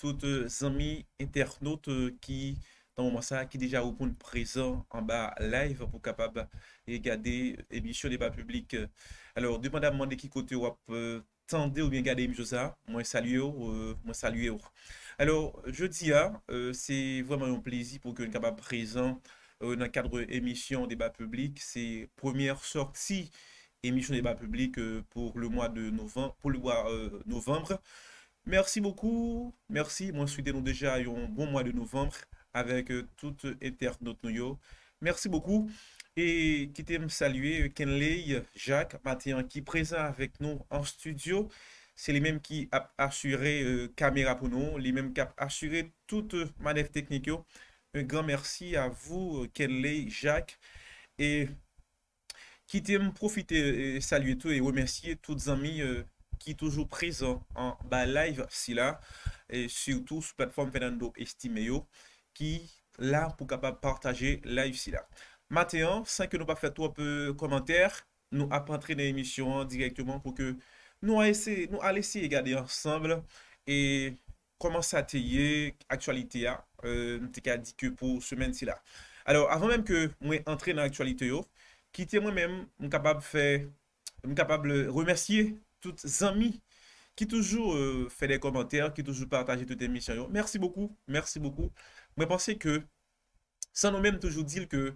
toutes les euh, amis internautes euh, qui, dans le moment ça, qui déjà point présent en bas live pour capable regarder l'émission débat public. Alors, demandez à de qui côté vous attendez euh, ou bien regarder l'émission ça. Moi, salue, moi, salue. Alors, je dis, hein, c'est vraiment un plaisir pour que capable présent dans le cadre émission débat public. C'est première sortie émission débat public pour le mois de novembre, pour le mois novembre. Merci beaucoup. Merci. Moi, suis déjà un bon mois de novembre avec euh, toute internaute Merci beaucoup. Et quittez me saluer euh, Kenley, Jacques, Mathieu qui est présent avec nous en studio. C'est les mêmes qui a assuré euh, caméra pour nous, les mêmes qui a assuré toute manœuvre technique. Un grand merci à vous, Kenley, Jacques. Et quittez me profiter et saluer tout et remercier toutes les amis. ki toujou prezon an ba live si la, e syoutou sou platform Fernando Estimeyo, ki la pou kapab partaje live si la. Mateyon, sa ke nou pa fetou apè komentèr, nou ap antre nan emisyon direktèman pou ke nou alèsi e gade ansemble, e komanse a teye aktualite ya, nou te ka dike pou semen si la. Alors, avon menm ke mwen antre nan aktualite yo, kite mwen menm m kapab remersye yo, toutes amis qui toujours euh, fait des commentaires, qui toujours partager toutes les émissions. Merci beaucoup, merci beaucoup. Mais penser que, sans nous-mêmes toujours dire que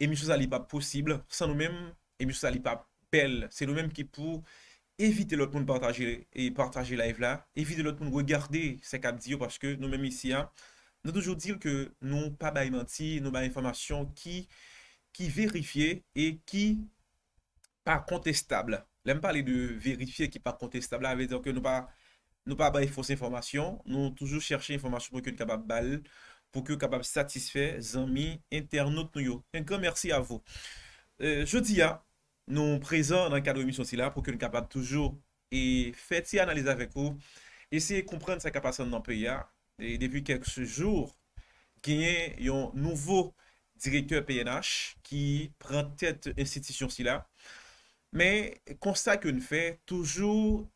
émissions ça pas possible, sans nous-mêmes, émissions ça pas belle. C'est nous-mêmes qui pour éviter l'autre monde partager et partager live là, éviter l'autre monde regarder ces dit. parce que nous-mêmes ici, hein, nous toujours dire que nous pas de menti, nous pas d'informations qui qui et qui pas contestable. Lèm pale de verifiye ki pa kontestabla, avè dè anke nou pa bay fos informasyon, nou toujou chershi informasyon pou kèl kapab bal, pou kèl kapab satisfè zanmi internot nou yo. Yon kon, mersi avou. Euh, je di ya, nou prezon nan kado emisyon si la, pou kèl kapab toujou, e fèti analize avèk ou, esè yon komprende sa kapasyon nan PIA, e depi kèl se jour, genyen yon nouvo direktor PNH, ki pran tèt institisyon si la, Men konsta ke nou fe, toujou,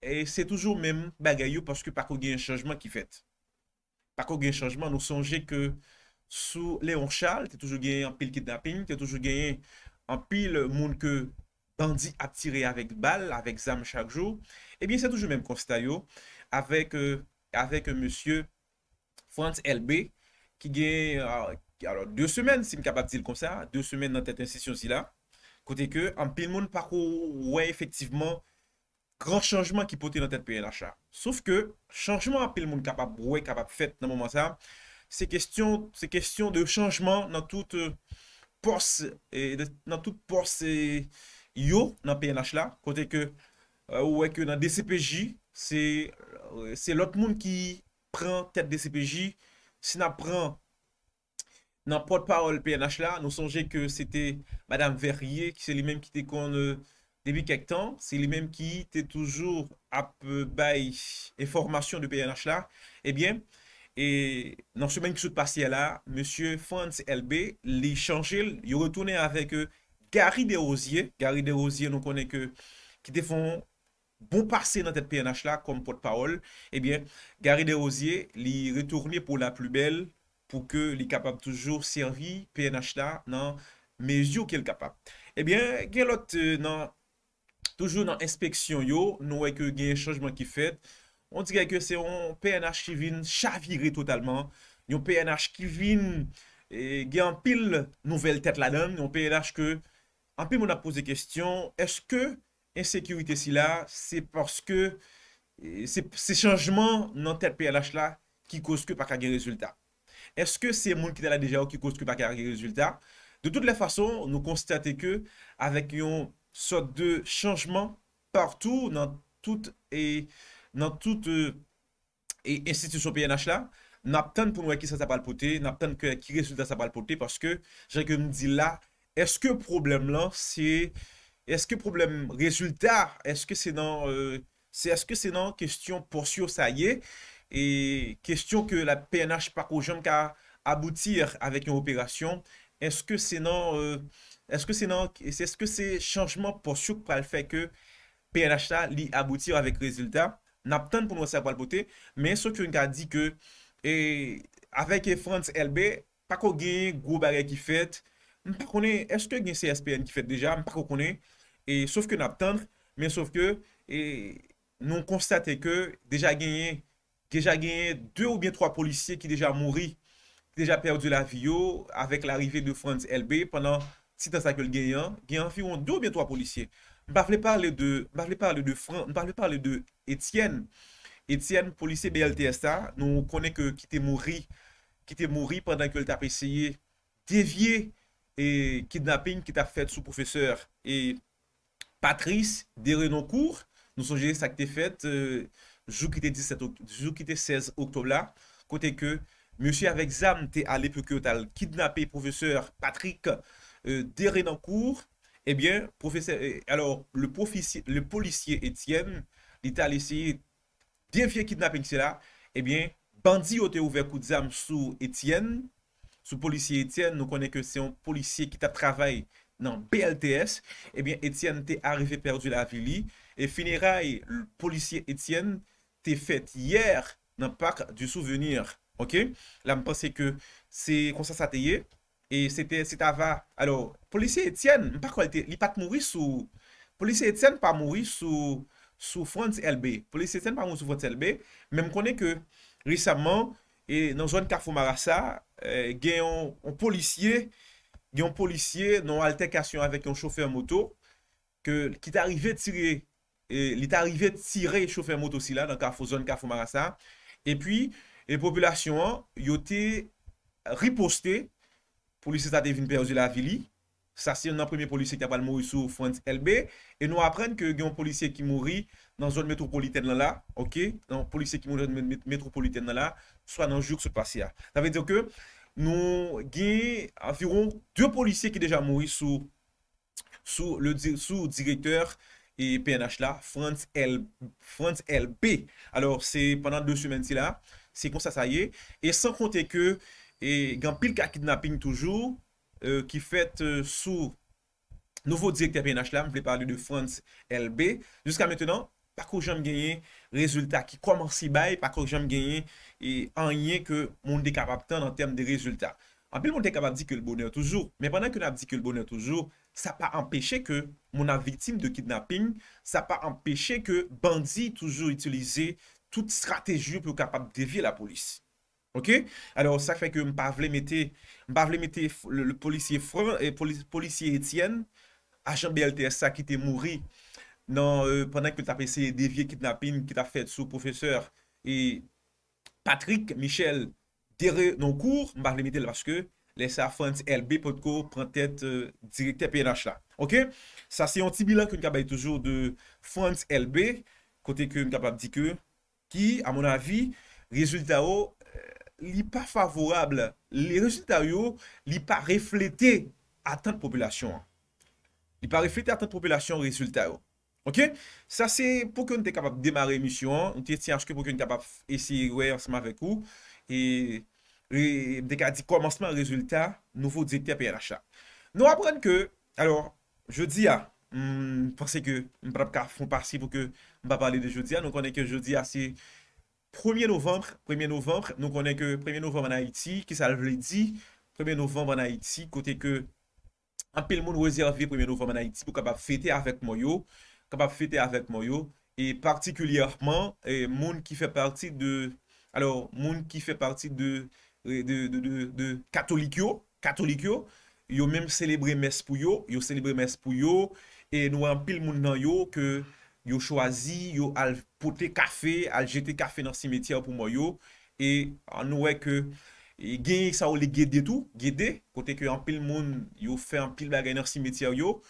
e se toujou mem bagayou poske pakou genye chanjman ki fet. Pakou genye chanjman nou sonje ke sou Leon Charles te toujou genye an pil kidnapping, te toujou genye an pil moun ke bandi atire avek bal, avek zam chak jou. Ebyen eh se toujou mem konsta yo, avek eh, monsye Frantz LB ki genye, ah, alo, diyo semen si m kapap zil kon sa, diyo semen nan tete insisyon zila. Kote ke, an pil moun pakou wè efektiveman gran chanjman ki pote nan tel PNH la. Souf ke, chanjman an pil moun kapap wè kapap fet nan mouman sa, se kestyon de chanjman nan tout pors yo nan PNH la. Kote ke, wè ke nan DCPJ, se lot moun ki pren tel DCPJ, se nan pren, nan potpawol PNH la, nou sonje ke se te Madame Verrier, ki euh, euh, eh se li menm ki euh, te kon debi kek tan, se li menm ki te toujou ap bay e formasyon de PNH la, e bien, nan se menm ki sou te pasye la, Monsieur Franz LB li chanje, li retoune avek Gary De Rosier, Gary De Rosier nou konen ke ki te fon bon pase nan tet PNH la, kon potpawol, e bien, Gary De Rosier li retoune pou la plubel pou ke li kapap toujou servi PNH la nan mezi ou ke li kapap. Ebyen, gen lot euh, toujou nan inspeksyon yo, nou eke gen yon chanjman ki fet, on ti gen ke se yon PNH ki vin chaviri totalman, yon PNH ki vin e, gen an pil nouvel tet la dan, yon PNH ke an pil moun ap pose kestyon, eske en sekywite si la, se porske e, se chanjman nan tet PNH la ki koske pak a gen rezultat. Eske se moun ki ta la dija ou ki kouz ki pa kari rezultat? De tout la fason, nou konstate ke avèk yon sot de chanjman partout nan tout e euh, institusyon PNH la, nan ap ten pou nou wè ki sa sa palpote, nan ap ten ki rezultat sa palpote, paske jè gen nou di la, eske problem lan, eske problem rezultat, eske se nan kestyon euh, porsyo sa yè? e kestyon ke la PNH pa ko jom ka aboutir avek yon operasyon, eske senan euh, eske senan eske se chanjman pou souk pou al fè ke PNH la li aboutir avek rezultat, nap ten pou nou sa pal pote, men souk yon ka di ke, e avek e Frans LB, pa ko genye gwo bare ki fèt, m pa konè eske genye CSPN ki fèt deja, m pa konè e souf ke nap ten, men souf ke, e nou konstate ke, deja genye geja genye 2 ou bien 3 polisye ki deja mouri, ki deja perdi la viyo, avek la rivye de Frans LB, pandan si tan sa ke l genyen, genyen fiwon 2 ou bien 3 polisye. Mpafle parle de Etienne, Etienne, polisye BLTSA, nou konen ke ki te mouri, ki te mouri pandan ke l tap eseye devye e kidnapping ki ta fet sou profeseur. E Patrice, derenon kour, nou soje sa ke te fet, Jou ki te 16 oktob la, kote ke, monsi avèk zan te alè peke ou tal kidnapè professeur Patrik euh, derè nan kour, ebyen, eh professeur, eh, alò, le policier Etienne, li talè seye dèvye kidnapè kse la, ebyen, eh bandi ou te ouvek ou zan sou Etienne, sou policier Etienne, nou konè ke se yon policier ki ta travè nan PLTS, etbyen, Etienne te arève perdu la vili, e finera policier Etienne, te fèt yèr nan pak du souvenir. Ok? La m'pense kè se konsa sa te yè, e se te ava. Alors, polisiye et sèn, m'pakwa etè, li pak mouri sou, polisiye et sèn pa mouri sou, sou Frans LB. Polisiye et sèn pa mouri sou Frans LB, men m'kone kè, resamman, e nan zon Karfou Marassa, gen euh, yon polisiye, gen yon polisiye nan alterkasyon avèk yon choufer moto, ki t'arive tirey, E li t'arrivet sire e choufer mot osi la, nan ka fo zon, ka fo marasa, e pi, e populasyon yo te riposte, polisye sa devin peyo zi la vili, sa si yon nan premiye polisye ki apal mori sou fwant LB, e nou apren ke yon polisye ki mori nan zon metropoliten lan la, ok, nan polisye ki mori nan zon metropoliten lan la, swa nan jouk se pasi la. Ta ve diyo ke nou gen aviron dyo polisye ki deja mori sou sou direkteur E PNH la, France LB. Alors, c'est pendant deux semaines-ci la, c'est comme ça, ça y est. Et sans compter que, il e, y a pile 4 kidnappings toujours, qui e, fêtent sous nouveau directeur PNH la, je voulais parler de France LB. Jusqu'à maintenant, pas que j'aime gagner résultats qui commencent si bas, pas que j'aime gagner e, et en y est que monde est capable tant en termes de résultats. En pile, monde est capable de dire que le bonheur est toujours. Mais pendant que l'on a dit que le bonheur est toujours, sa pa empèche ke moun a vitim de kidnapping, sa pa empèche ke bandi toujou itilize tout stratejou pou kapap devye la polis. Ok? Alors, sa fè ke m pa vle mette, m pa vle mette le polisye freun, polisye euh, Etienne, ajan BLTS sa ki te mouri, nan, euh, pwennak ki te apese devye kidnapping, ki te apese sou profeseur, e Patrick Michel, derè nan kour, m pa vle mette la pweske, Lese a France LB podko prentet euh, direkte PNH la. Ok? Sa se yon ti bilan kon yon kabaye toujou de France LB. Kote ke yon kababe di ke. Ki, a moun avi, rezulta yo li pa favorable. Li rezulta yo li pa reflete atan population. Li pa reflete atan population rezulta yo. Ok? Sa se pou kon yon te kababe demare emisyon. Ou te tiyan chke pou kon yon kababe esye yoy ansman vek ou. E... E, dek a di komanseman rezultat, nouvo dikte apè yè rachat. Nou apren ke, alor, jodi a, mpwase ke, mpwase ka foun pasi pou ke mba pale de jodi a, nou konen ke jodi a, se 1e novembr, 1e novembr, nou konen ke 1e novembr anayiti, ki sa l vredi, 1e novembr anayiti, kote ke, anpe l moun wèzi avè 1e novembr anayiti, pou kaba fete avèk mwoyo, kaba fete avèk mwoyo, e partikulyerman, e eh, moun ki fè parti de, alor, moun ki fè parti de Katolik yo Yo menm celebre mes pou yo Yo celebre mes pou yo E nou an pil moun nan yo Yo chwazi, yo al pote kafe Al jete kafe nan simetya pou mo yo E an nou wek e Genye sa ou li gede tout Kote ki an pil moun Yo fe an pil bagay nan simetya yo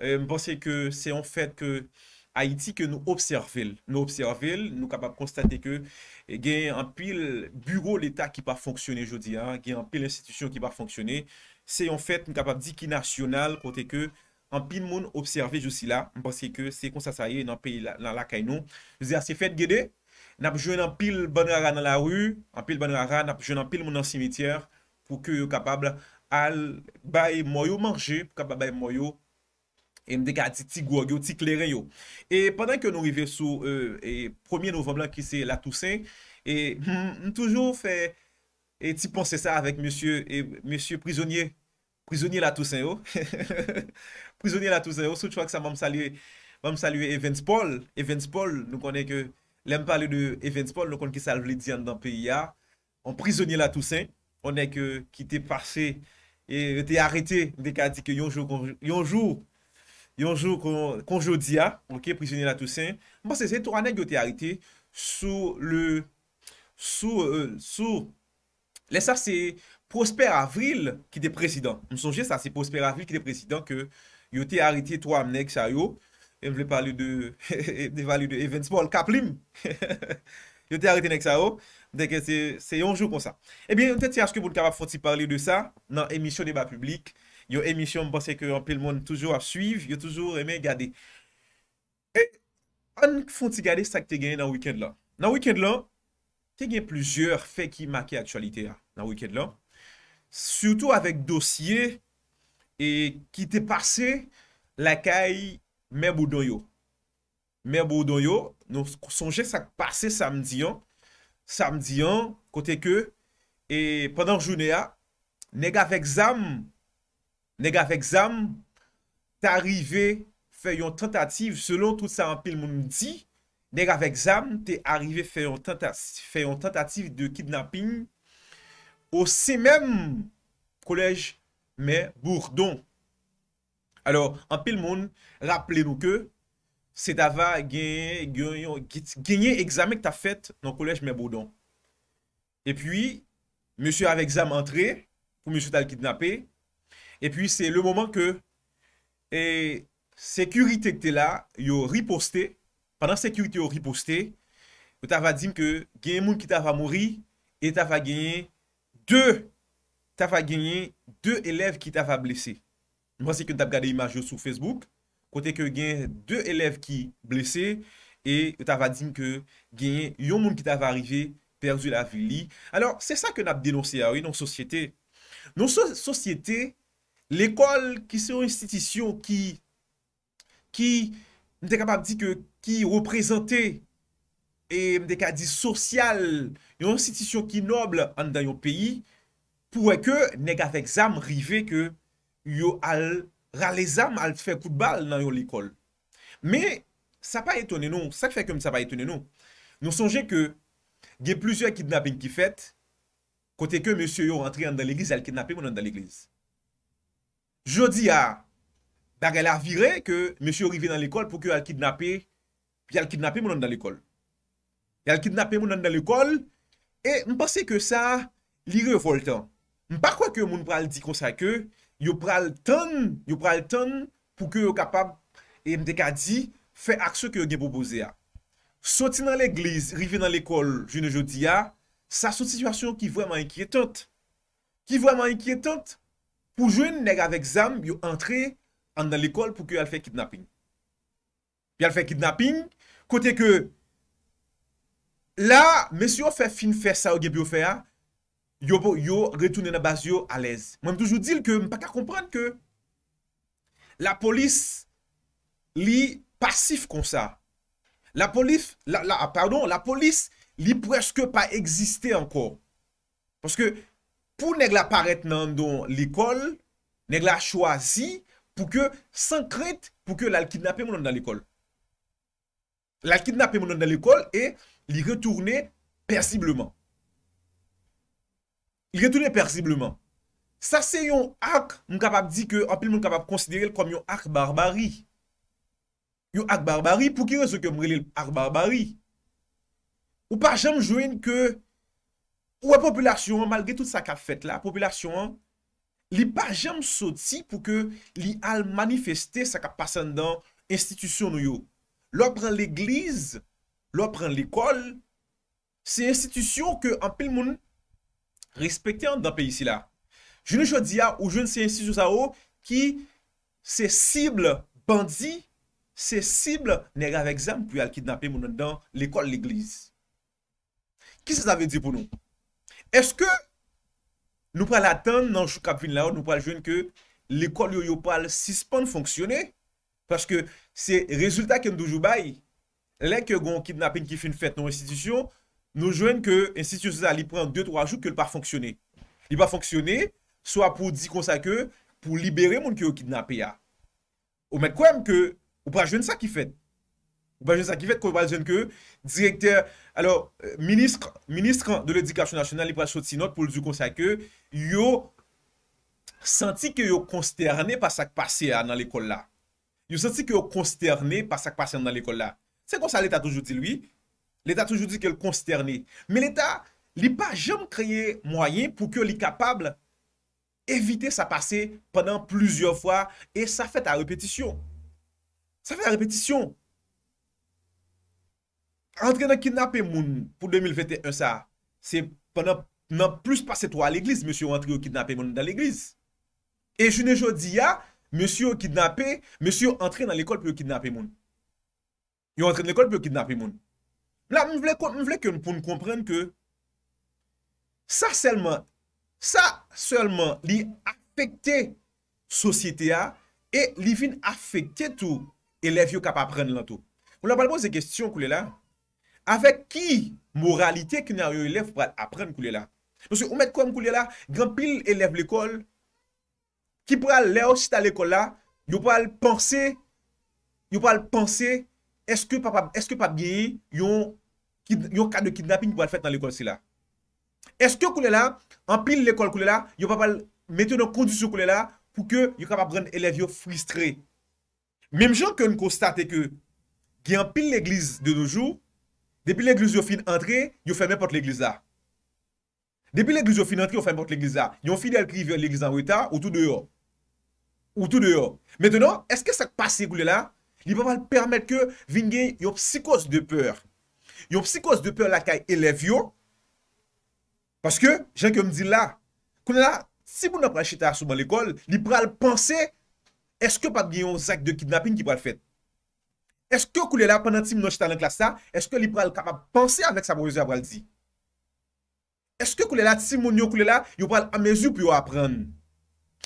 Mpase ke se an fet ke Haiti ke nou obseve, nou obseve, nou kapab konstate ke genye eh, anpil bureau l'Etat ki pa fonksyone jodi, genye anpil institisyon ki pa fonksyone, se yon fet nou kapab di ki nasyonal kote ke anpil moun obseve josi la, mpase ke se konsasaye nan lakay nou. Zer se fet gede, nap jwen anpil banara nan la wu, anpil banara, nap jwen anpil moun nan simityer, pou ke yon kapab al baye mwayo manje, pou kapab baye mwayo, E m dek a ti ti gwo, yo ti kleren yo. E pandan ke nou ive sou e euh, 1er novemb la ki se La Toussaint, e m toujou fè, e ti ponse sa avèk monsye, monsye prizounye, prizounye La Toussaint yo. Prizounye La Toussaint yo, sou chwa k sa m am salye, m am salye Evans Paul, Evans Paul, nou konen ke, lem pale de Evans Paul, nou konen ki salve le diyan dan PIA, an prizounye La Toussaint, konen ke ki te parse, e te arete, m dek a di ke yonjou, Yonjou konjodia, ok, prisioner la tou sen. Mpw se se tou anèk yo te harite sou le, sou, sou, le sa se prosper avril ki te presidant. Msonje sa se prosper avril ki te presidant ke yo te harite tou anèk sa yo. E mvle pali de, de vali de Evans Ball, ka plim. Yo te harite anèk sa yo, deke se yonjou kon sa. Ebyen, mwen te tsyaske moun kapap foti pali de sa nan emisyon deba publik. Yo emisyon mpase ke yon pe l moun toujou a suiv, yo toujou emen gade. E, an foun ti gade sak te gen nan wikend lan. Nan wikend lan, te gen plujer fe ki make aktualite ya nan wikend lan. Soutou avek dosye, e ki te pase lakay mèb ou donyo. Mèb ou donyo, nou sonje sak pase samdian, samdian, kote ke, e pendant jounè ya, nega vek zam, Nè gav eksam, t'arive fè yon tentative, selon tout sa an pil moun mouti, nè gav eksam, t'arive fè yon tentative de kidnapping ou se mèm kolèj mè bourdon. Alors, an pil moun, rappele nou ke, se dava genye eksamè k ta fèt nan kolèj mè bourdon. E pwi, mè sè avè eksam antre pou mè sè tal kidnapè. Et puis, c'est le moment que sécurité que t'es là, y'o riposté. Pendant sécurité y'o riposté, y'o t'a va d'zim que genye moun ki t'a va mouri et t'a va genye deux. T'a va genye deux élèves ki t'a va blésé. Moi, c'est que t'a be gade imaj yo sou Facebook kote ke genye deux élèves ki blésé et t'a va d'zim que genye yon moun ki t'a va arrivé, perdu la vie li. Alors, c'est ça que n'a be dénoncé y'a ah ouye, non société. Non société L'ekol ki se yon istitisyon ki mde kapap di ki reprezenté e mde kapap di sosyal, yon istitisyon ki nobl an dan yon peyi, pouwe ke nega fek zam rive ke yo al raze zam al fek kout bal nan yon l'ekol. Me, sa pa etone nou, sa ke fek yon sa pa etone nou, nou sonje ke ge pluzye kidnapping ki fet, kote ke mse yo rentre an dan l'eglize al kidnapping ou nan dan l'eglize. Jodi a, baga la virè ke mèche yo rive nan l'ekol pou ke al kidnapè, pi al kidnapè moun an nan l'ekol. Al kidnapè moun an nan l'ekol, e mpase ke sa li revo l'tan. Mpako ke moun pral di konsa ke, yo pral ton, yo pral ton, pou ke yo kapab, e mdeka di, fe akso ke yo gen boboze a. Soti nan l'eglise, rive nan l'ekol, june jodi a, sa sou situasyon ki vwèman ekietant. Ki vwèman ekietant? pou jwen neg avèk zan, yo antre an nan l'ekol pou ki al fè kidnapping. Pi al fè kidnapping, kote ke, la, mè si yo fè fin fè sa ou gen bi yo fè a, yo pou yo retounen a bas yo a lèz. Mè mè toujou dil ke, mè pa ka kompran ke, la polis, li pasif kon sa. La polis, la, la, pardon, la polis, li preske pa eksiste ankon. Paske, pou neg la paret nan don l'ekol, neg la chwazi pou ke sankret pou ke la l'kidnapè moun nan l'ekol. La l'kidnapè moun nan l'ekol e li retourne perzibleman. Li retourne perzibleman. Sa se yon ak moun kapap di ke, apil moun kapap konsidere l kom yon ak barbari. Yon ak barbari pou ki re se ke mwili l ak barbari. Ou pa jem jwen ke... Ou apopilasyon, e malge tout sa kap fet la, apopilasyon an, li pa jem soti pou ke li al manifeste sa kap pasan dan institisyon nou yo. Lopren l'eglize, lopren l'ekol, se institisyon ke anpil moun respektan dan pe yisi la. Je ne chodiya ou je ne se institisyon sa ou ki se sible bandi, se sible ne gav egzame pou yal ki dnape moun dan l'ekol, l'eglize. Ki se zave di pou nou? Eske nou pral atan nan chou kapvin la ou nou pral jwen ke l'ekol yo yo pral sispan fonksyonè? Paske se rezultat ken doujou bay, lè ke gwen o kidnapin ki fen fèt nan ou institisyon, nou jwen ke institisyon sa li pran 2-3 jout ke l par fonksyonè. Li par fonksyonè, so apou di konsakè pou libere moun ki yo kidnap ya. Ou men kwen ke ou pral jwen sa ki fèt. Bajen sa kivet ko wajen ke, direktè, alò, miniske, miniske de l'Edikasyon Nasyonal, li pwèl choti not pou l'ju konser ke, yo, senti ke yo konsterne pa sa kpase an nan l'ekol la. Yo senti ke yo konsterne pa sa kpase an nan l'ekol la. Se kon sa l'Etat toujou di lwi, l'Etat toujou di ke l'konsterne. Men l'Etat, li pa jem kreye mwayen pou ke li kapable evite sa pase penan plouzyon fwa e sa fè ta repetisyon. Sa fè ta repetisyon. Entre nan kidnapè moun pou 2021 sa, se nan plus pase to a l'iglis, mè syo entre yo kidnapè moun dan l'iglis. E june jodi ya, mè syo kidnapè, mè syo entre nan l'ekol pou yo kidnapè moun. Yo entre nan l'ekol pou yo kidnapè moun. La mwen vle kon, mwen vle kon pou nou komprenn ke sa selman, sa selman li afekte sosyete ya, e li vin afekte tou elev yo kap aprenn lan tou. Mwen la balbo ze gestyon kou lè la, Afèk ki moralite ki nan yo elef pou pral apren kou lè la? Monsi, ou mèt kou lè la, gen pil elef l'ekol, ki pral lè osita l'ekol la, yo pral pansè, yo pral pansè, eske pa bie yon kad de kidnapping pou al fèt nan l'ekol si la. Eske kou lè la, an pil l'ekol kou lè la, yo pral mette nou kondisyon kou lè la, pou ke yo kapap ren elef yo fristre. Mem jòn ke nou konstate ke, gen pil l'ekliz de nou jò, Depi l'egliz yo fin antre, yo fèmè pote l'egliz la. Depi l'egliz yo fin antre, yo fèmè pote l'egliz la. Yon fide al kri vyè l'egliz an wè ta, ou tou deyo. Ou tou deyo. Mèteno, eske sak pase goulè la? Li pa pal permèt ke vingè yon psikos de pèr. Yon psikos de pèr la kaj elev yo. Paske, jen ke mdil la. Kounè la, si pou nou pral chita souman l'ekol, li pral panse, eske pat gen yon sak de kidnapping ki pral fèt. Eske kou lè la penan tim nou chitan lè klasa, eske li pral kapab pansè avèk sa mwese avrèl di? Eske kou lè la, tim moun yo kou lè la, yo pral amèjou pyo apren?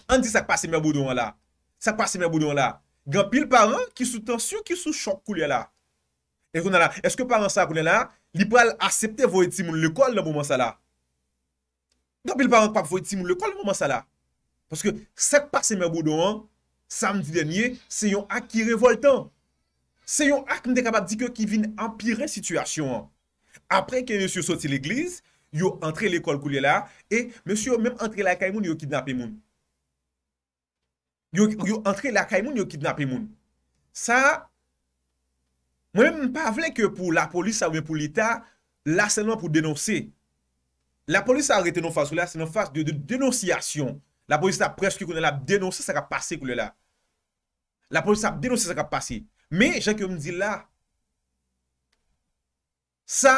An di sak pa se mè boudou an la? Sak pa se mè boudou an la? Gampil par an, ki sou tensyon, ki sou chok kou lè la? E kou nan la, eske par an sa kou lè la, li pral asepte vò eti moun lè kol nan mouman sa la? Gampil par an, pap vò eti moun lè kol nan mouman sa la? Paske sak pa se mè boudou an, samdi denye, se yon akire vol tan? Se yon ak m de kapap di ke ki vin empire situasyon an. Apre ke yon sio soti l'eglize, yon entre l'ekol kou li la, e monsio yon menm entre la kaimoun yon kidnapimoun. Yon entre la kaimoun yon kidnapimoun. Sa, mwenm m pa vle ke pou la polis sa ou menm pou l'ita, la senwa pou denonsi. La polis sa arrete nou fase kou la, se nou fase de denonsiyasyon. La polis sa preskou kounen la denonsi sa ka pase kou li la. La polis sa denonsi sa ka pase kou li la. Me, jèk yo mdi la, sa,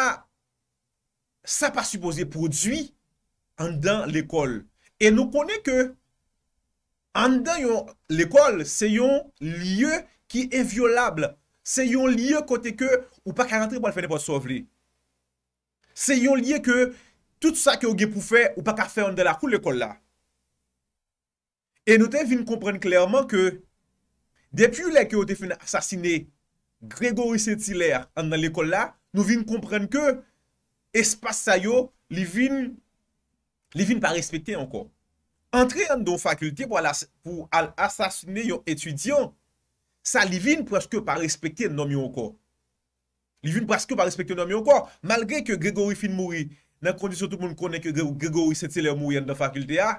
sa pa supose prodwi an dan l'ekol. E nou konen ke, an dan yon l'ekol, se yon liye ki e violable. Se yon liye kote ke ou pa karantri pou al fene pot sovli. Se yon liye ke, tout sa ke ou ge pou fe, ou pa kar fè an dan l'ekol la. E nou te vin kompren klerman ke, Depi ou la ki ou te fin asasine Gregory St-Hilaire an nan l'ekol la, nou vin komprenn ke espas sa yo li vin pa respekte an kon. Entren an don fakulte pou al asasine yo etudyon, sa li vin praske pa respekte an nan mi an kon. Li vin praske pa respekte an nan mi an kon, malgre ke Gregory fin mouri, nan kondisyon tout moun kone ke Gregory St-Hilaire mouri an don fakulte a,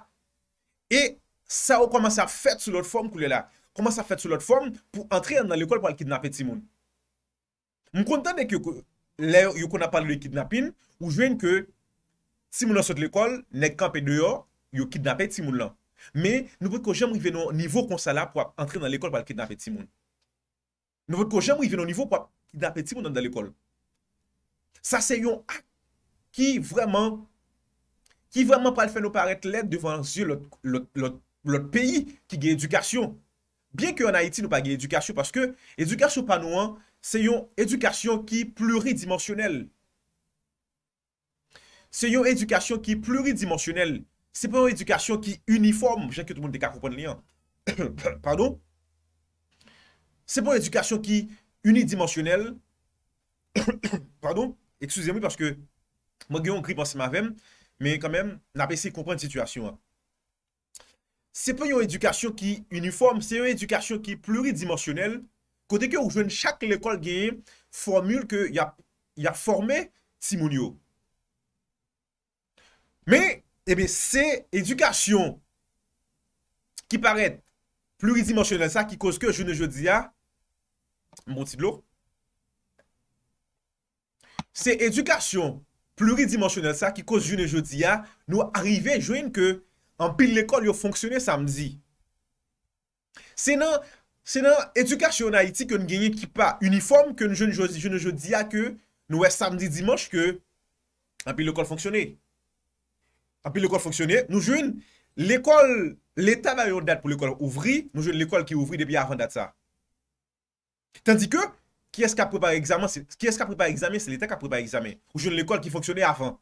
e sa ou komanse a fet sou lot form kou le la. Koman sa fèt sou lot form pou antre nan l'ekol pou al kidnapè ti moun. M kontan dek yo kon apal le kidnapin ou jwen ke si moun la sot l'ekol, nek kampè deyo, yo kidnapè ti moun lan. Me nou vòt ko jèm rive nou nivou konsala pou ap antre nan l'ekol pou al kidnapè ti moun. Nou vòt ko jèm rive nou nivou pou ap kidnapè ti moun nan l'ekol. Sa se yon ak ki vreman ki vreman pal fè nou paret lè devan zye lot peyi ki gen edukasyon. Bien ke an Haiti nou pa gen edukasyon, paske edukasyon pa nou an, se yon edukasyon ki pluridimensionel. Se yon edukasyon ki pluridimensionel, se pou edukasyon ki uniform, jen ke tout moun de ka koupan li an. Pardon? Se pou edukasyon ki unidimensionel, pardon, eksouzye mou, paske mwen gen yon gri pasi mavem, men kanmem, nan pe se yon koupan yon situasyon an. Se pou yon edukasyon ki uniform, se yon edukasyon ki pluridimensionel, kote ke ou jwen chak l'ekol geye, formule ke yon yon formè simonyo. Me, ebe, se edukasyon ki paret pluridimensionel sa ki koske joun e jodi ya, mouti blo, se edukasyon pluridimensionel sa ki koske joun e jodi ya, nou arive jwen ke pluridimensionel. An pil l'ekol yo fonksyonè samzi. Se nan edukasyon a iti ke nou genye kipa uniforme, ke nou joun jodi a ke nou wè samzi dimanj ke an pil l'ekol fonksyonè. An pil l'ekol fonksyonè. Nou joun l'ekol, l'eta va yon dat pou l'ekol ouvri, nou joun l'ekol ki ouvri depi a avan dat sa. Tandik ke, ki es ka pripare examen, ki es ka pripare examen, se l'eta ka pripare examen. Ou joun l'ekol ki fonksyonè avan.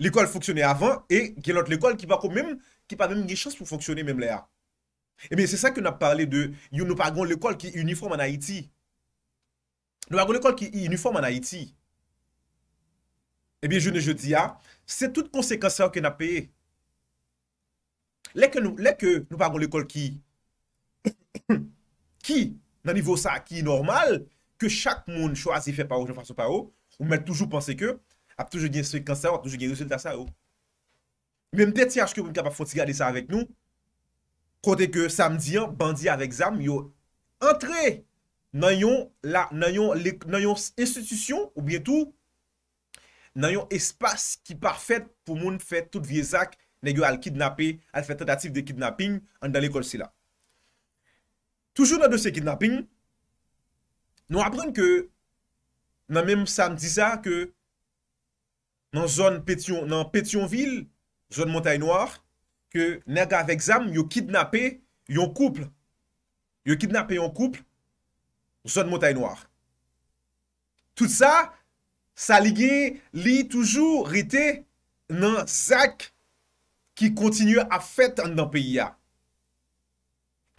L'ekol foksyonè avan, e gen l'ot l'ekol ki pa kon menm, ki pa menm gen chans pou foksyonè menm lè a. Emen, se sa ke nou ap pale de, yo nou pale gon l'ekol ki uniform an Haiti. Nou pale gon l'ekol ki uniform an Haiti. Emen, jounen je di a, se tout konsekansè a ou ke nou ap peye. Lè ke nou pale gon l'ekol ki, ki nan nivou sa ki normal, ke chak moun chwa zifè pa ou, ou mèl toujou panse ke, ap touj gen sik kansa ou, touj gen rezulta sa ou. Menm detyaj ke pou m kapap foti gade sa avek nou, kote ke samdi an, bandi avek zan, yo entre nan yon institusyon ou bietou, nan yon espas ki parfet pou moun fet tout viezak, negyo al kidnapé, al fet tentatif de kidnapping, an dan ekol si la. Toujou nan dosye kidnapping, nou apren ke, nan menm samdi sa ke, nan Petionville, zon Montaigne Noir, ke nè gav eksam yo kidnapè yon kouple. Yo kidnapè yon kouple zon Montaigne Noir. Tout sa, sa ligè li toujou rite nan sak ki kontinu a fèt an dan peyi ya.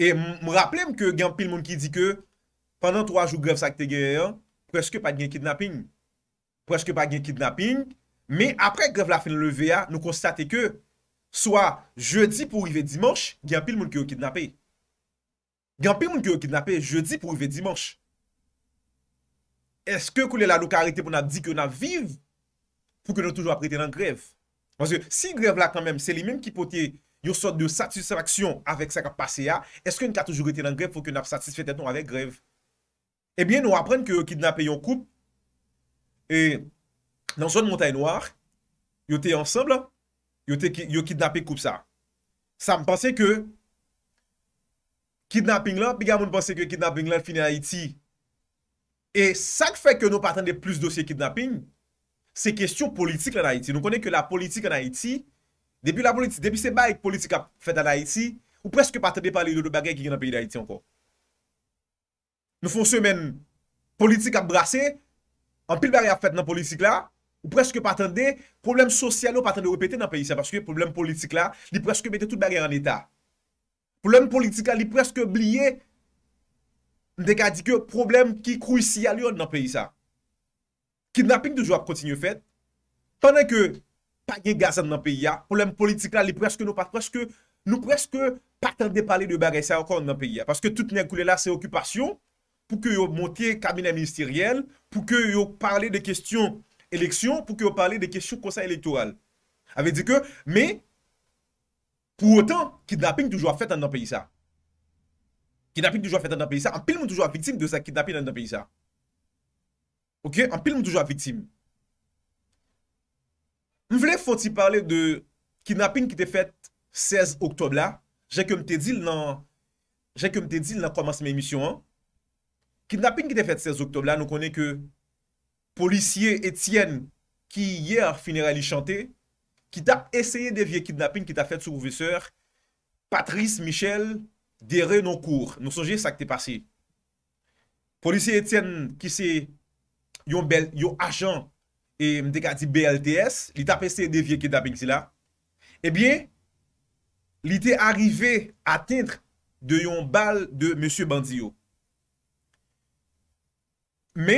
E m raplem ke gen pil moun ki di ke pandan 3 jou grev sak te geye an, pweske pa gen kidnapping. Pweske pa gen kidnapping, Me apre grev la finan le VA, nou konstate ke Soa, jeudi pou rive dimanche, genpil moun ki yo kidnapè. Genpil moun ki yo kidnapè, jeudi pou rive dimanche. Eske koule la lokarite pou nan di ki yo nan viv? Pou ki yo nan toujou apre ite nan grev? Wazir, si grev la kanmem, se li menm ki potè Yo sot de satisfaksyon avek sa kap pase ya, Eske yon ka toujou ite nan grev pou ki yo nan satisfet eton eh avek grev? Ebyen nou apren ke yo kidnapè yon koup E... nan zon Montaigne Noir, yo te yon seble, yo kidnappe koup sa. Sa mpense ke, kidnappin la, pi gamon mpense ke kidnappin la finen Haiti. E sa k fe ke nou patende plus dosye kidnappin, se kestyon politik la na Haiti. Nou konen ke la politik la na Haiti, debi se ba ek politik ap fet la na Haiti, ou preske patende pali lodo bagay ki gen api la Haiti anko. Nou fon se men, politik ap brase, an pil bagay ap fet nan politik la, Ou preske patande, problem sosyal ou patande repete nan peyi sa. Paske problem politik la, li preske mette tout bagay an etat. Problem politik la, li preske blye. Ndek a dike problem ki kou isi a lyon nan peyi sa. Kinaping toujwa konti nyo fet. Pendan ke pa gen gazan nan peyi ya, problem politik la, li preske nou patande pali de bagay sa an kon nan peyi ya. Paske tout men koule la se okupasyon, pou ke yo montye kabina ministeriyel, pou ke yo pali de kestyon, eleksyon pou ke ou pale de kesyon konsen elektoral. Ave di ke, me, pou otan, kidnapping toujou a fet an nan peyi sa. Kidnaping toujou a fet an nan peyi sa. An pil mou toujou a vitim de sa kidnapping an nan peyi sa. Ok, an pil mou toujou a vitim. M vle foti pale de kidnapping ki te fet 16 oktob la, jè ke m te dil nan jè ke m te dil nan kwa mas me emisyon an. Kidnaping ki te fet 16 oktob la, nou konen ke Polisye Etienne ki yer finera li chante ki tap eseye de vie kidnaping ki ta fet sou pouve seur Patrice Michel dere non kour. Non sonje sa ki te pase. Polisye Etienne ki se yon agent e mte ka ti BLTS li tap eseye de vie kidnaping si la. Ebyen eh li te arive atintre de yon bal de Monsie Bandio. Me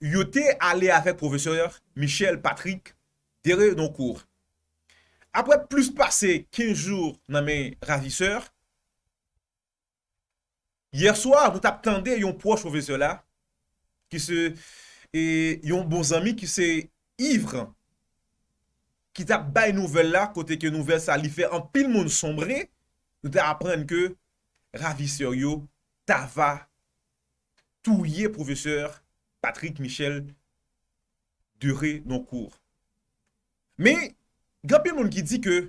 yo te ale avek profeseur Michel Patrick dere yon kour. Apre plus pase 15 jour nan men raviseur, yerswa nou tap tende yon proche profeseur la ki se, e, yon bon zami ki se ivre, ki tap bay nouvel la kote ki nouvel sa li fe an pil moun sombre, nou te apren ke raviseur yo ta va touye profeseur Patrick Michel Dure non kour Me, Grapi yon moun ki di ke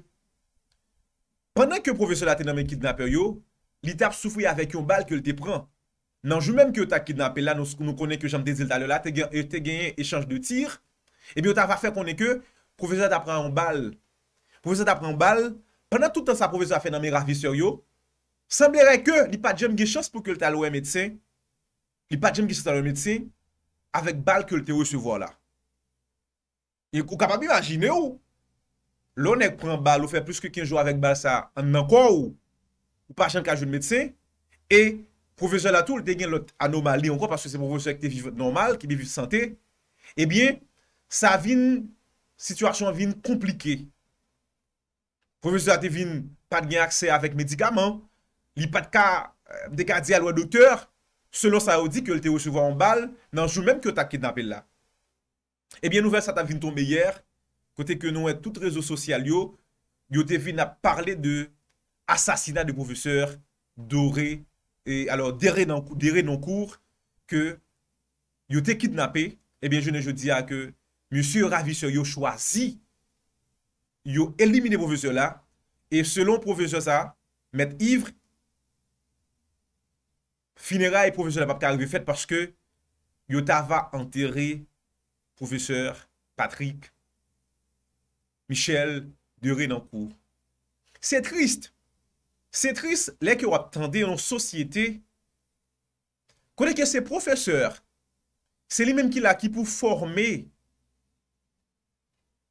Panan ke profesyon la te nanmen kidnape yo Li tap soufou ya vek yon bal Ke lte pren Nanjou menm ke yon tak kidnape la Nou konen ke yon jamde zil talo la Te genye echange euh, de tir Ebe yon tap va fe konen ke Profesyon la ta pren yon bal Panan toutan sa profesyon la fe nanmen ravise yo Samblere ke li pa jem ge chans Po ke lte alowe metse Li pa jem ge chans alowe metse avèk bal kèl te wè se wò la. Yè e kou kapab imajine ou, lò nèk pren bal ou fè plus ke kinjou avèk bal sa, an nan kwa ou, ou pa chan kajoun medse, e pou vè zè la tou, lè te gen lòt anomali an kon, paswè se pou vè zè kè te vive normal, ki be vive sante, e bie sa vin situasyon vin komplike. Pou vè zè la te vin, pad gen akse avèk medikaman, li pad ka, mdè euh, ka di al wè doktèr, Selon sa ou di ke ou te ou souvo an bal, nan jou menm ke ou ta kidnapè la. Ebyen eh nouvel sa ta vin ton meyer, kote ke nou et tout rezo sosyal yo, yo te vin a parle de asasina de profeseur, do re, e alor dere non nan kouk, dere nan kouk, ke yo te kidnapè, ebyen eh je ne je di a ke, monsi ou raviseur yo chwazi, yo elimine profeseur la, e selon profeseur sa, met ivre, finera e profesyon ap ap kare ve fet paske yota va anterre profesyon Patrick Michel de Renanpour. Se trist, se trist leke wap tende yon sosyete koneke se profesyon se li menm ki la ki pou forme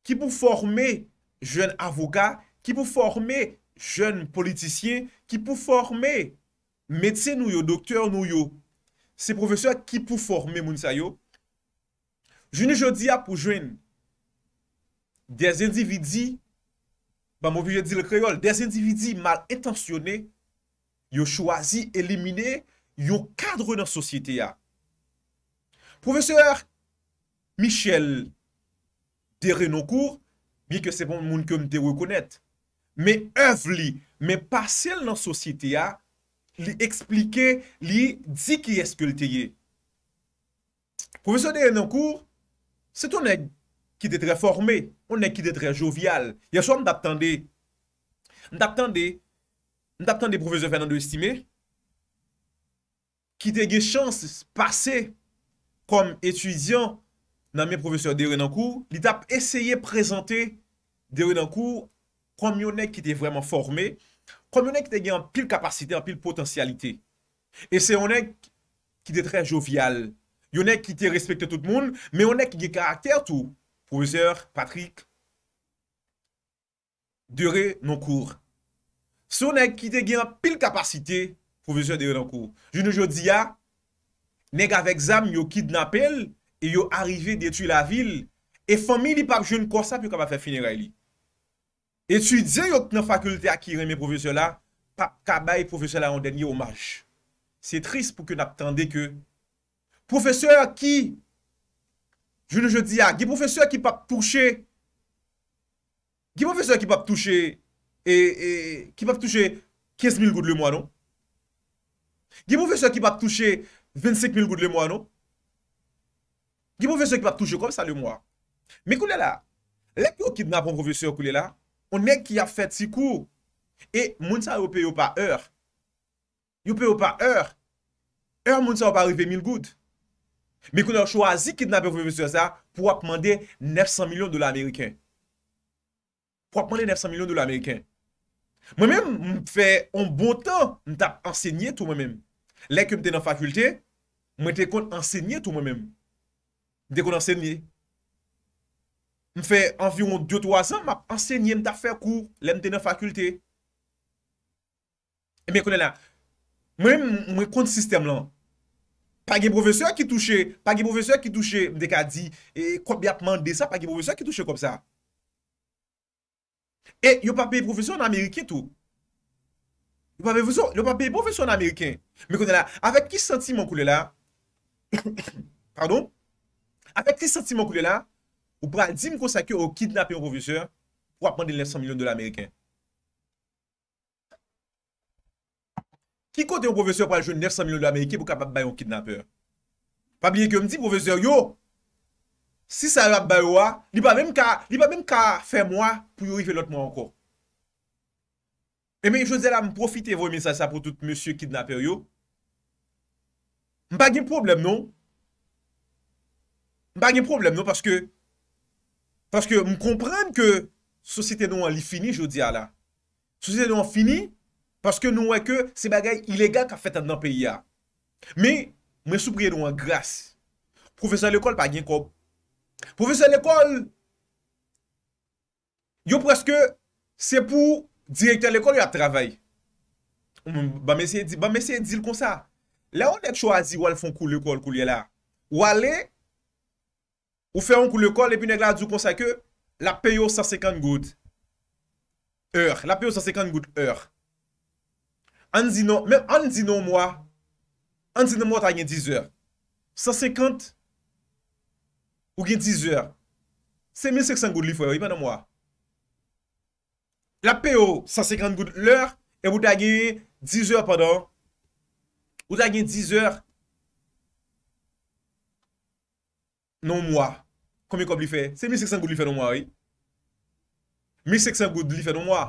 ki pou forme jen avoka, ki pou forme jen politisyen, ki pou forme Metse nou yo, doktor nou yo, se profeseur ki pou forme moun sa yo, jeni jodi ap ou jwen, de zendividi, ba mouvi jen di le kreyol, de zendividi mal etansyone, yo chwazi elimine yon kadre nan sosyete ya. Profeseur Michel Derrenoncourt, bi ke sepon moun kèm de wè konèt, me evli, me pasel nan sosyete ya, li eksplike, li di ki eskelteye. Profesor de Renancourt, se tonèk ki de tre formè, onèk ki de tre jovial, yaswa nou dap tande, nou dap tande, nou dap tande profesor Fernando Estime, ki de ge chans pase kom etudyan nan mi profesor de Renancourt, li dap eseye prezante de Renancourt kom yonèk ki de vreman formè, Fòm yonèk ki te gen an pil kapasite, an pil potensyalite. E se yonèk ki te tre jovial. Yonèk ki te respekte tout moun, mè yonèk ki de karakter tou. Proviseur Patrick, de re nan kour. Sò yonèk ki te gen an pil kapasite, proviseur de re nan kour. Jounèk yo diya, yonèk avèk zam yo kidnapel, e yo arive detu la vil, e fòmili pav joun konsap yo kama fe finera li. Etu diyo yot nan fakulte akireme profese la, pap kabay profese la yon denye omaj. Se tris pou ke nap tende ke, profese ki, jounou jodi ya, ki profese ki pap touche, ki profese ki pap touche, e, e, ki pap touche, 15 mil gout le mwa non? Ki profese ki pap touche, 25 mil gout le mwa non? Ki profese ki pap touche kom sa le mwa? Me koule la, lek yo ki dna pou profese yo koule la, On menk ki a fet si kou. E moun sa yo pe yo pa er. Yo pe yo pa er. Er moun sa yo pa rive 1000 gout. Me kon a choazi ki dna be kwen mwen se sa pou ap mande 900 milyon do la Ameriken. Pou ap mande 900 milyon do la Ameriken. Mwen men bon mwen fe on bon tan mwen tap ensegnye tou mwen men. Lè ke mwen ten an fakulte, mwen te kon ensegnye tou mwen men. Mwen te kon ensegnye. m fe envyon 2-3 an, m ap ansenye m ta fe kou, lèm tè nan fakultè. E mè konè la, mè m mè kont sistem lan. Pagè profeseur ki touche, pagè profeseur ki touche, m dek a di, e eh, koubyatman de sa, pagè profeseur ki touche kom sa. E, yon pa pe profeseur nan Amerikè tou. Yon pa pe profeseur nan Amerikè. Mè konè la, avèk ki senti m an kou lè la, pardon, avèk ki senti m an kou lè la, Ou pral di m konsakyo ou kidnape yon profeseur pou apande l'900 milyon de l'Amerikè. Ki kote yon profeseur pral joun l'900 milyon de l'Amerikè pou kapap bay yon kidnapeur? Pa blye ke m di, profeseur, yo, si sa rap bay wwa, li pa men ka, li pa men ka fè mwa pou yon rive lot mwa anko. E men, jose la m profite vò yon mensasya pou tout monsye kidnapeur, yo. M pa gen problem, non? M pa gen problem, non? M pa gen problem, non? Paske m komprende ke sosite nou an li fini, jo diya la. Sosite nou an fini, paske nou an ke se bagay ilegal ka fet an nan peyi ya. Me, m soubriye nou an, grase. Profesor l'ekol pa gen koub. Profesor l'ekol, yo preske se pou direktor l'ekol yo a travay. Ba mesye di l kon sa. La ou net chou a zi wale fon kou l'ekol kou li la? Wale, wale, Ou feyon kou le kol epi negla a djou konsa ke la peyo 150 gout. Hör. La peyo 150 gout. Hör. An zinon. Men an zinon mwa. An zinon mwa ta gen 10 hör. 150. Ou gen 10 hör. Se 1500 gout li fwe yo. Ipan an mwa. La peyo 150 gout lèr. E wou ta gen 10 hör padan. Wou ta gen 10 hör. Non mwa. Komi kom li fe? Se 1600 gout li fe non mwa, oui? 1600 gout li fe non mwa?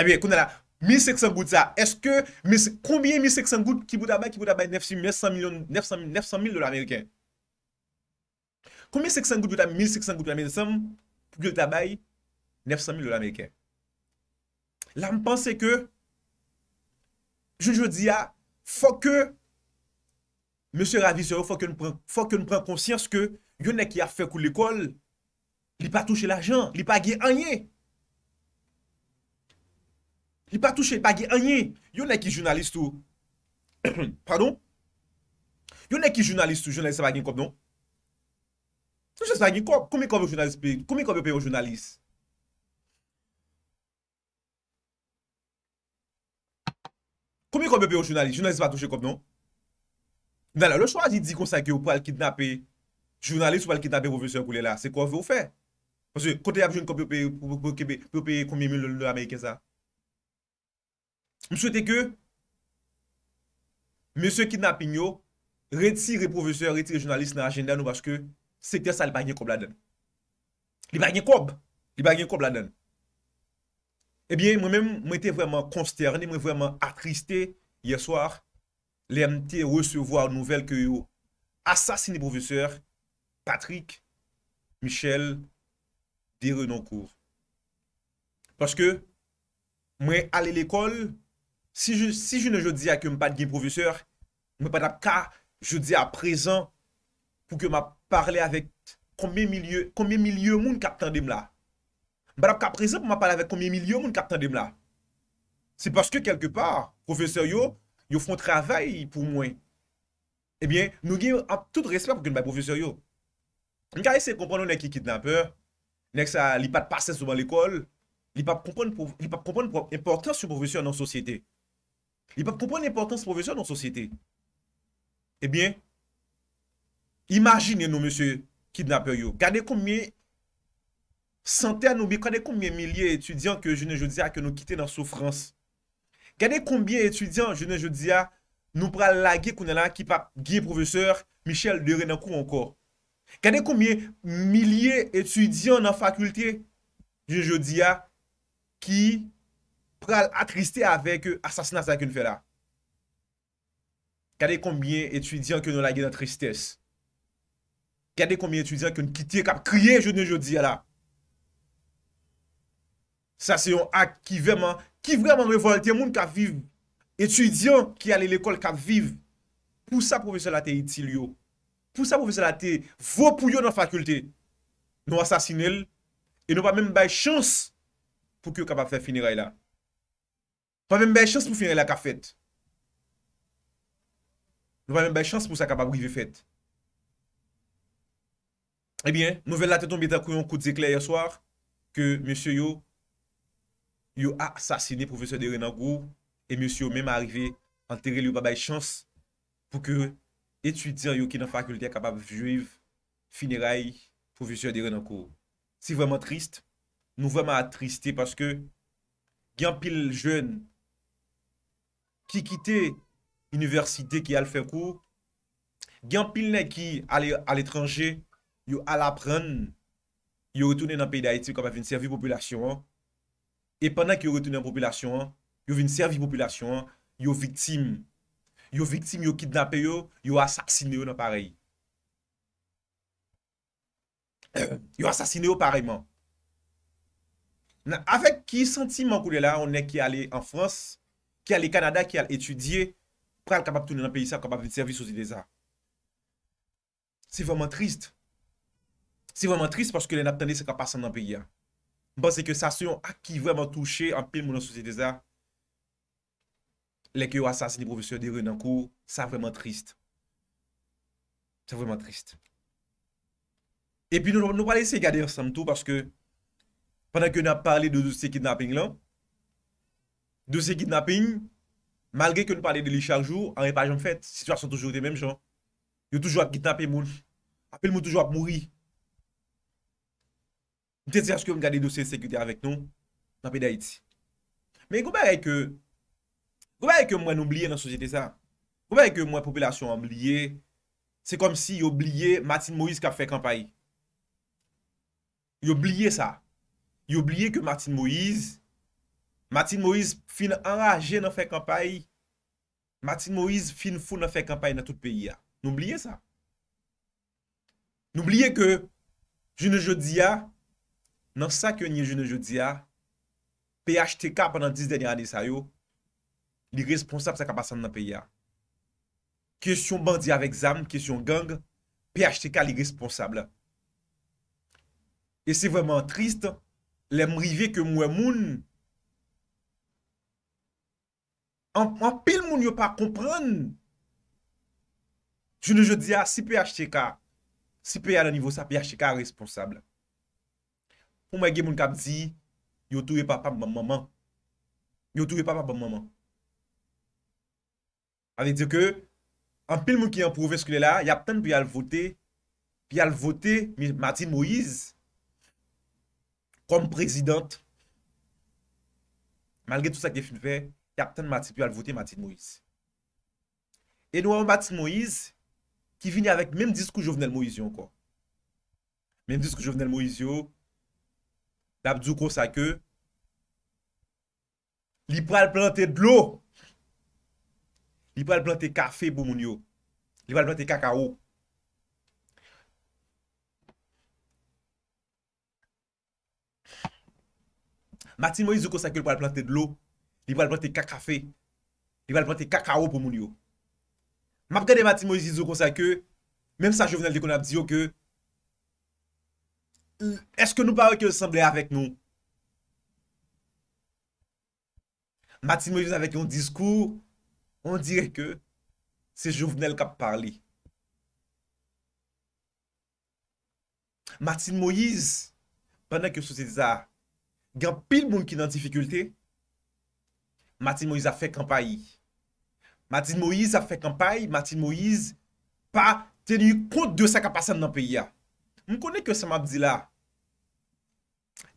Abye, kon ala, 1600 gout sa, eske, konbien 1600 gout ki bouta bay, ki bouta bay, 900 000 de l'Amerikè? Konbien 1600 gout bouta bay, 1600 gout de l'Amerikè, pou kèl tabay, 900 000 de l'Amerikè? La m'pense ke, joun joun di ya, fò ke, mè sè ravisè, fò ke nou pren konsyans ke, Yonè ki a fe kou l'ekol Li pa touche l'ajan Li pa ge anye Li pa touche, li pa ge anye Yonè ki jounalistou Pardon Yonè ki jounalistou Jounalistou pa gen koub nou Jounalistou pa gen koub Koumè koub yo pe yo jounalist Koumè koub yo pe yo jounalist Jounalistou pa touche koub nou Nè la, lò chwa di di konsa ki yo pou al kidnapè Jounalist wèl kidnap yon profeseur kou lè la. Se kou wè wè wè wè wè wè. Mwen se kote apjoun koum yon pèy koum yon pèy koum yon pèy koum yon pèy koum yon pèy kèy sa. Mwen se teke mwen se kidnap yon reti re profeseur, reti re jounalist nan agenda nou baske se kte sa li bagen koum la den. Li eh bagen koum. Li bagen koum la den. Ebyen mwen mwen mwen te vèman consterni, mwen mwen vèman atristi yè swar lèm te resevwa nouvel kè yon Patrick, Michel, Derenoncourt. Paske mwen ale l'ekol, si joun anjou di ak yon pat gen profeseur, mwen pat ap ka joun di ap rezan pou ke mwa parle avek komemilyo moun kapten dem la. Mwen pat ap ka prezen pou mwa pale avek komemilyo moun kapten dem la. Se paske kelke par, profeseur yo, yo fon travay pou mwen. Ebyen, nou gen an tout resman pou ke mwen pat profeseur yo. Mkare se kompon nou nek ki kidnapper, nek sa li pat pasen sou ban l'ekol, li pap kompon importans sou profesyon nan sosyete. Li pap kompon importans sou profesyon nan sosyete. Ebyen, imajine nou msye kidnapper yo. Gade koum mi, sante anou mi, gade koum mi emilye etudyan ke jene jodia ke nou kite nan sou frans. Gade koum mi etudyan jene jodia nou pra lage kou nan la ki pap giye profesyon Michel de Renacourt ankor. Kade koumye milye etudyon nan fakulte Je je diya Ki pral atristi avek asasna sa koun fe la Kade koumye etudyon koun lage nan tristes Kade koumye etudyon koun kite kap kriye je ne je diya la Sa se yon ak ki vreman Ki vreman revolte moun kap viv Etudyon ki ale lekol kap viv Pousa profesyon la te iti liyo Pou sa profese la te, vopou yo nan fakulte, nou asasine l, e nou pa mèm bay chans pou ki yo kapap fè finiray la. Pa mèm bay chans pou finiray la ka fèt. Nou pa mèm bay chans pou sa kapap gri vè fèt. Ebyen, eh nou vel la te ton bitakou yon kout zeklè yon soar, ke mèsyo yo, yo asasine profese de Renangou, e mèsyo yo mèm arive, anteril yo pa bay chans, pou ki yo, Etudyan yo ki nan fakulte akabab juiv, finera yi, profesyon diri nan kou. Si vreman trist, nou vreman atristi paske, gen pil jwen ki kite universite ki al fe kou, gen pil ne ki al etranje, yo al apren, yo retounen nan peyi da iti akabab yon servipopulasyon, e pwana ki yo retounen an populasyon, yo vyn servipopulasyon, yo vitime. Yo viktim, yo kidnap yo, yo asaksine yo nan parey. Yo asaksine yo pareyman. Avèk ki sentimen kou lè la, onè ki alè an frans, ki alè kanada, ki alè etudye, prè al kapap tounen an peyi sa, kapap vè servis souzi lè za. Se vèman trist. Se vèman trist porske lè nap tande se kapap san nan peyi ya. Bon, se ke sasyon ak ki vèman touche an pey mounan souzi lè za, Lè kè yo asas ni profesyon di ren nan kou, sa vreman trist. Sa vreman trist. E pi nou palè se gade rsam tou, paske, pandan kè nou ap pale de dou se kidnapping lan, dou se kidnapping, malge kè nou pale de lè chanjou, an repajan fèt, situasyon toujou de menm chan. Yo toujou ap kidnape moun. Apel moun toujou ap mouri. Mwen te tse aske yon gade dou se sekwite avèk nou, nan peda iti. Men konpè yè kè, Kou baye ke mwen oubliye nan sosyete sa? Kou baye ke mwen populasyon oubliye? Se kom si oubliye Martin Moïse kap fè kampay? Oubliye sa? Oubliye ke Martin Moïse Martin Moïse fin anraje nan fè kampay? Martin Moïse fin foun nan fè kampay nan tout peyi ya? Noubliye sa? Noubliye ke jounen joudiya nan sa kwenye jounen joudiya PHTK panan 10 den yande sa yo li responsab sa kapasan nan pe ya. Kesyon bandi avèk zan, kesyon gang, PHTK li responsab la. E se vèman trist, lem rive ke mwen moun, an pil moun yo pa kompran, jene je di a, si PHTK, si pe ya nan nivou sa, PHTK responsab la. Ou ma gen moun kap di, yo touye papa mwen maman, yo touye papa mwen maman, An de diyo ke, an pil moun ki an prouve skile la, ya pten pi al vote, pi al vote Matin Moïse kom prezident. Malge tout sa ke fin fe, ya pten pi al vote Matin Moïse. E nou an Matin Moïse, ki vini avèk menm diskou jovenel Moïse yon, kwa. Menm diskou jovenel Moïse yon, la bdou kwa sa ke, li pral plante dlo, li pou al planté kafe pou moun yo, li pou al planté kakao. Matin Moïse ou konsakè ou pou al planté d'lou, li pou al planté kakafe, li pou al planté kakao pou moun yo. Map gade Matin Moïse ou konsakè, menm sa chouvenel de konap diyo ke, eske nou pa wè ki osamble avèk nou? Matin Moïse avèk yon diskou, On direk ke se jovenel kap parli. Matin Moïse, pandan ke sou se diza, gen pil moun ki nan dificulte, Matin Moïse a fek an payi. Matin Moïse a fek an payi, Matin Moïse pa teni kont de sa kapasan nan peya. M konen ke se map di la,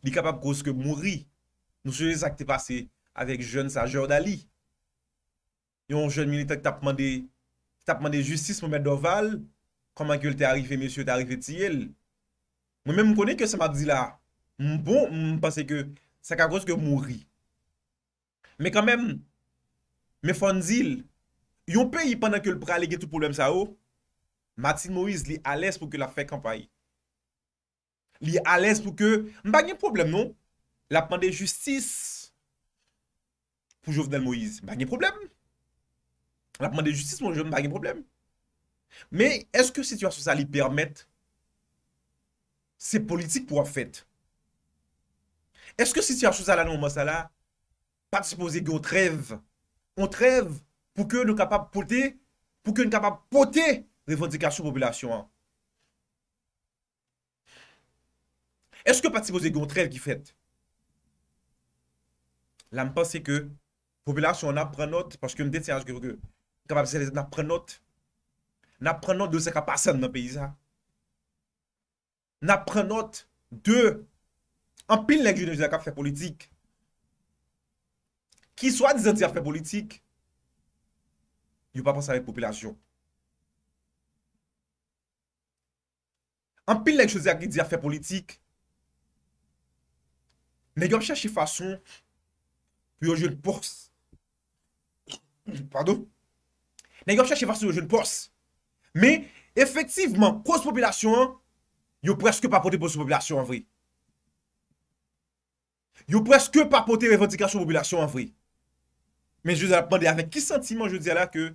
li kapap kouske mouri, nou se diza ki te pase avèk jön sa jordali. Yon jen milite tapman de justis mou mèd doval, koman ke l te arife, mesye, te arife tiyel. Mwen mè moun konen ke se ma di la, mbon, mpase ke sakakos ke moun ri. Mè kan mèm, mè fon zil, yon peyi pandan ke l pralegye tout problem sa ou, Matin Moïse li ales pou ke la fek an payi. Li ales pou ke, mba nye problem nou, la pande justis pou jo vden Moïse. Mba nye problem nou. An apman de justice, moun joun bagen problem. Me, eske situasyon sa li permette se politik pou an fèt? Eske situasyon sa la nan ouman sa la pati se pose ge ou trev? Ou trev pou ke nou kapap pote? Pou ke nou kapap pote revendikasyon populasyon an? Eske pati se pose ge ou trev ki fèt? La m panse ke populasyon an apren not pwanske m detyaj ge pou ge N apren not N apren not de se ka pasen nan peyza N apren not De An pil lèk jounen jounen ka fè politik Ki swa dizen ti a fè politik Yo pa pansan lèk popilasyon An pil lèk jounen ki di a fè politik Lèk yon chèchi fason Yo jounen pors Pardo Nan yo chache vase yo joun pors. Me, efektivman, kous popilasyon an, yo preske pa pote pous popilasyon an vri. Yo preske pa pote revantikasyon popilasyon an vri. Men, jou zalap pande, avek ki sentimen jou zalap ke?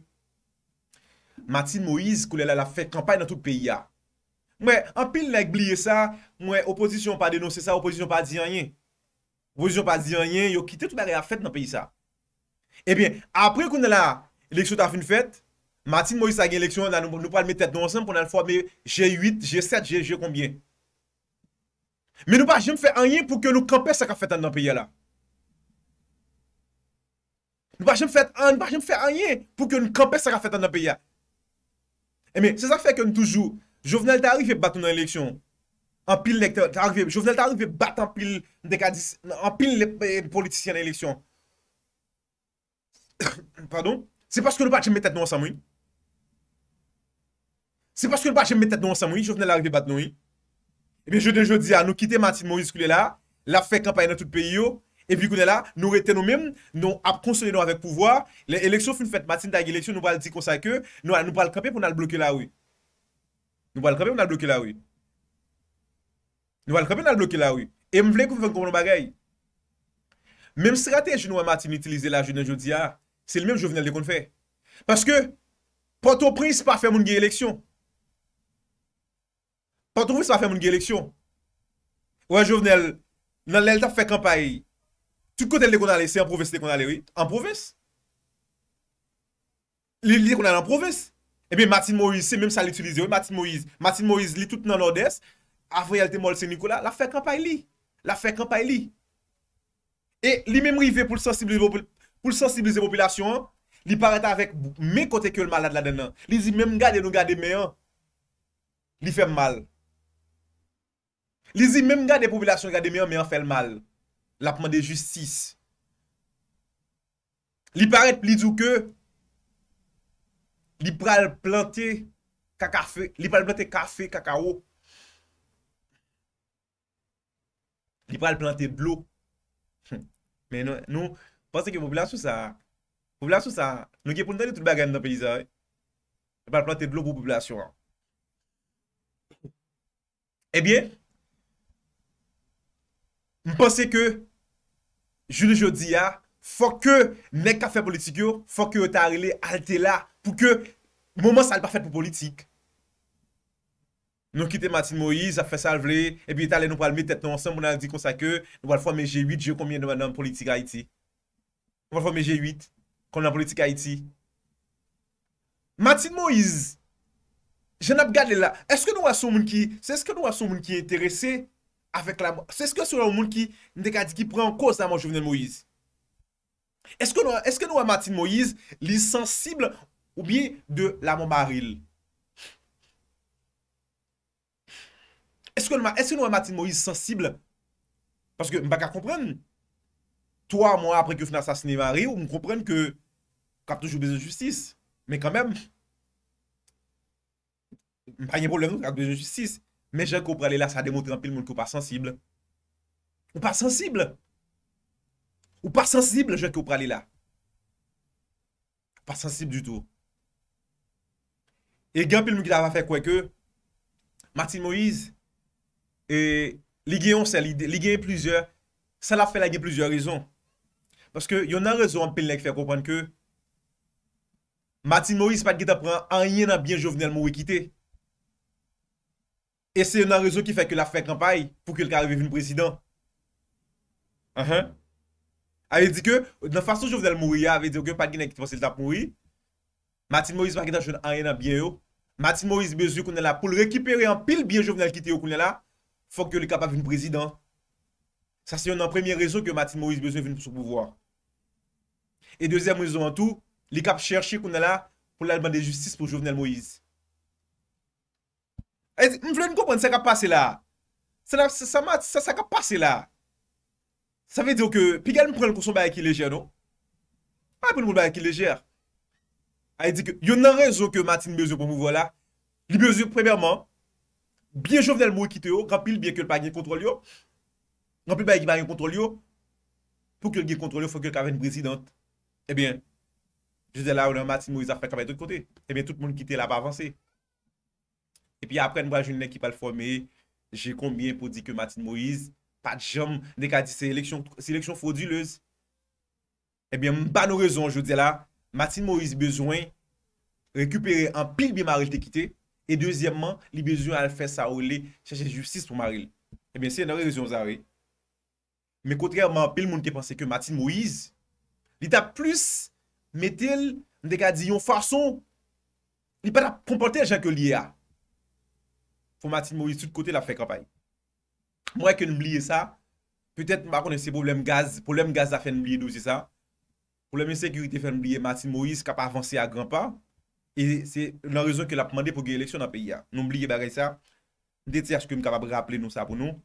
Matin Moise, kou lala la fek kampay nan tout peyi ya. Mwen, an pil la ek bliye sa, mwen, oposisyon pa denose sa, oposisyon pa diyanye. Oposisyon pa diyanye, yo kite tout bari a fet nan peyi sa. Ebyen, eh apri kou lala, Leksyon ta foun fèt, Matin Moïse a gen leksyon, nan nou pal mè tèt nou ansèm, pou nan fòmè jè 8, jè 7, jè jè konbyen. Mè nou pa jèm fè anyè pou ke nou kampè sè ka fèt an nan peyè la. Nou pa jèm fèt an, nou pa jèm fè anyè pou ke nou kampè sè ka fèt an nan peyè. E mè, se sa fè kè nou toujou, jo vènel ta arrive bat nou nan léksyon, an pil lèkter, jo vènel ta arrive bat an pil, an pil lèkter politisyen lèksyon. Pardon? Se paske nou pa jem metet nou an samoui. Se paske nou pa jem metet nou an samoui. Jou vnen lak debat noui. E bin jounen joudi ya. Nou kite Martin Mouiz kou lè la. La fek kapay nan tout peyi yo. E bi kou lè la. Nou rete nou mèm. Nou ap konsolè nou avèk pouvoi. Lè eleksyon foun fèt. Martin dagye eleksyon nou pal di konsa ke. Nou pal krepe pou nan blokè la wè. Nou pal krepe pou nan blokè la wè. Nou pal krepe pou nan blokè la wè. E m vle kou fè kou m kou m bagay. Mèm se rate jounen Se l mèm jovenel de kon fè. Paske, pato pris pa fè moun gey leksyon. Pato pris pa fè moun gey leksyon. Ouè jovenel, nan lèl ta fè kampay, tout kote l de kon alè, se yon provès de kon alè, wè, an provès. Li li de kon alè an provès. E bè, Matin Moïse, se mèm sa l itulize, wè, Matin Moïse, Matin Moïse li tout nan Nord-Est, avre yal te mol se Nikola, la fè kampay li. La fè kampay li. E, li mèm rive pou l sensibilize pou l... pou l sensibilize popilasyon an, li parete avek me kote ke l malat la denan. Non. Li zi mem gade nou gade me an, li fe mal. Li zi mem gade popilasyon gade me an, me an fe l mal. La pman de justis. Li parete li djou ke, li pral plante kaka fe, li pral plante ka fe kaka ou. Li pral plante blou. Men non, nou, nou, Mpase ke mpoblasyon sa, mpoblasyon sa, nou ki pou ntane tout bagan nan peyizay, e pa l plante blok pou mpoblasyon an. E eh bie, mpase ke, jouni jodi ya, fok ke nek kafe politikyo, fok ke o ta arele, halte la pou ke mouman sa al pa fèt pou politik. Nou ki te Matin Moïse, a fè sal vle, e bi e ta ale nou pralme tèt nou ansen pou nan di konsa ke, nou pal fwa me jé 8, jè konmye nou anan politik a iti. Mwen fòm e G8, kon la politik a iti. Matin Moïse, jen ap gade la. Eske nou a sou moun ki, se eske nou a sou moun ki enterese, se eske sou moun ki, n dekati ki pre an kos nan man chouvenel Moïse. Eske nou a Matin Moïse, lis sensible ou biye de la mou baril. Eske nou a Matin Moïse sensible, paske m baka komprenn, Toa mwen apre ke fna sasini mwari ou mwen kompren ke kap toujou bezon justis. Men kamem, mwen pa yon problem nou kap bezon justis. Men jen kompren li la, sa demote an pil mwen ko pa sensibil. Ou pa sensibil. Ou pa sensibil jen kompren li la. Pa sensibil du tou. E gen pil mwen ki la va fe kwe ke, Martin Moise e li gen yon se, li gen yon plusieurs, sa la fe la gen plusieurs, yon son Paske yon nan rezo an pil nek fey kompon ke Matin Moïse pat ki ta pran an yena biyan jovenel mou ekite E se yon nan rezo ki fey ke la fey kampay pou ke l ka ave vin presidant A he di ke nan faso jovenel mou yia ave di yo gen pat ki nek ki te pase l tap mou yi Matin Moïse pat ki ta jen an yena biyan yo Matin Moïse bezye konen la pou l rekipere an pil biyan jovenel ekite yo konen la Fok ke l ka pa vin presidant Sa se yon nan premye rezo ke Matin Moïse bezye vin sou pouvoi E dezya mwizou an tou, li kap chershi koun ala pou la demande justice pou Jovenel Moïse. Ay di, m vle m koupen sa kap pase la. Sa sa mat, sa sa kap pase la. Sa ve di yo ke, pigal m pren l konson baye ki lejer nou. Pa apen moun baye ki lejer. Ay di ke, yon nan rezo ke matin mwizou pou mwou ala. Li mwizou premèrman, biye Jovenel Moïse kite yo, kapil biye ke l baye gen kontrol yo. Nan pi baye ki baye gen kontrol yo. Po ke l gen kontrol yo, fwe ke l karen brezidant. Ebyen, je zè la ou nan Matin Moïse a fèk tabè eh tout kote. Ebyen, tout moun ki te la pa avanse. Epyen, apren mwa jounen ki pal fòmè, jè konbyen pou di ke Matin Moïse, pa djom dekati seleksyon fraudulez. Ebyen, eh mba nou rezon, je zè la, Matin Moïse bezwen rekupere an pil bi Maril te kite, e deuxyèmman, li bezwen al fè sa ou li chèche justice pou Maril. Ebyen, eh se yon nare rezon zare. Me kontrèrman, pil moun ki panse ke Matin Moïse Li tap plus metel, ndek a di yon fason, li pat ap kompote a jan ke liye a. Fou Matin Moïse tout kote la fè kampay. Mwè ke nou mbliye sa, pwetèt mba konen se problem gaz, problem gaz a fè nou mbliye dou se sa, problem yon sekurite fè nou mbliye Matin Moïse kapa avansè a gran pa, e se nan rezon ke la pwande pou gey eleksyon na peyi a. Nou mbliye bagay sa, dete a chke mkapa bre rapple nou sa pou nou,